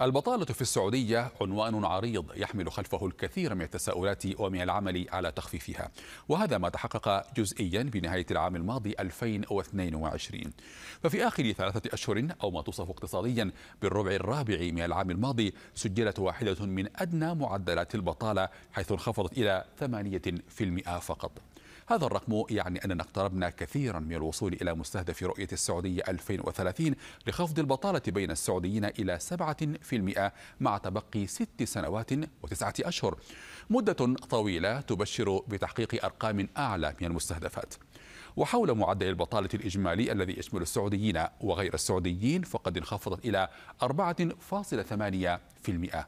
البطالة في السعودية عنوان عريض يحمل خلفه الكثير من التساؤلات ومن العمل على تخفيفها وهذا ما تحقق جزئيا بنهاية العام الماضي 2022 ففي آخر ثلاثة أشهر أو ما توصف اقتصاديا بالربع الرابع من العام الماضي سجلت واحدة من أدنى معدلات البطالة حيث انخفضت إلى 8% فقط هذا الرقم يعني أننا اقتربنا كثيرا من الوصول إلى مستهدف رؤية السعودية 2030 لخفض البطالة بين السعوديين إلى 7% مع تبقي ست سنوات وتسعة أشهر مدة طويلة تبشر بتحقيق أرقام أعلى من المستهدفات وحول معدل البطالة الإجمالي الذي يشمل السعوديين وغير السعوديين فقد انخفضت إلى 4.8%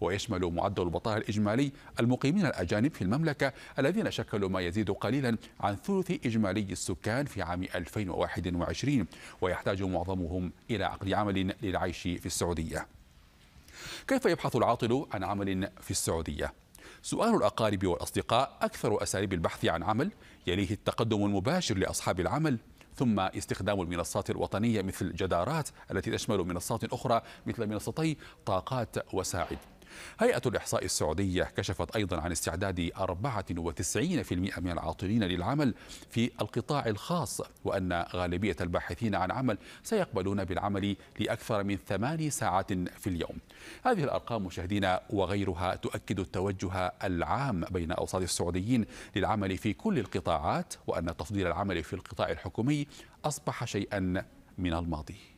ويشمل معدل البطالة الإجمالي المقيمين الأجانب في المملكة الذين شكلوا ما يزيد قليلا عن ثلث إجمالي السكان في عام 2021 ويحتاج معظمهم إلى عقد عمل للعيش في السعودية كيف يبحث العاطل عن عمل في السعودية؟ سؤال الأقارب والأصدقاء أكثر أساليب البحث عن عمل يليه التقدم المباشر لأصحاب العمل ثم استخدام المنصات الوطنية مثل جدارات التي تشمل منصات أخرى مثل منصتي طاقات وساعد هيئة الإحصاء السعودية كشفت أيضا عن استعداد 94% من العاطلين للعمل في القطاع الخاص وأن غالبية الباحثين عن عمل سيقبلون بالعمل لأكثر من ثماني ساعات في اليوم هذه الأرقام مشاهدينا وغيرها تؤكد التوجه العام بين أوساط السعوديين للعمل في كل القطاعات وأن تفضيل العمل في القطاع الحكومي أصبح شيئا من الماضي